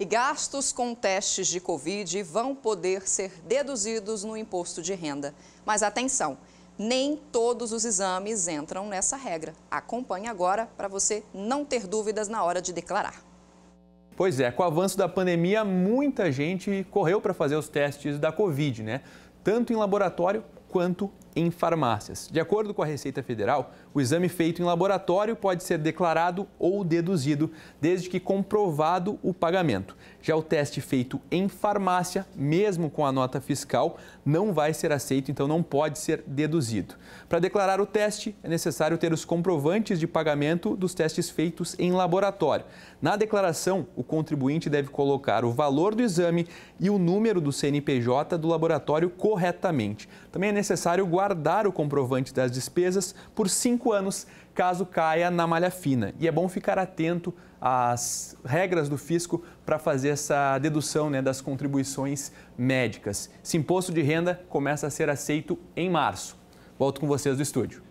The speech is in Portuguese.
e gastos com testes de Covid vão poder ser deduzidos no imposto de renda. Mas atenção, nem todos os exames entram nessa regra. Acompanhe agora para você não ter dúvidas na hora de declarar. Pois é, com o avanço da pandemia, muita gente correu para fazer os testes da Covid, né? Tanto em laboratório quanto em farmácias. De acordo com a Receita Federal, o exame feito em laboratório pode ser declarado ou deduzido, desde que comprovado o pagamento. Já o teste feito em farmácia, mesmo com a nota fiscal, não vai ser aceito, então não pode ser deduzido. Para declarar o teste, é necessário ter os comprovantes de pagamento dos testes feitos em laboratório. Na declaração, o contribuinte deve colocar o valor do exame e o número do CNPJ do laboratório corretamente. Também é necessário guardar guardar o comprovante das despesas por cinco anos, caso caia na malha fina. E é bom ficar atento às regras do fisco para fazer essa dedução né, das contribuições médicas. Esse imposto de renda começa a ser aceito em março. Volto com vocês do estúdio.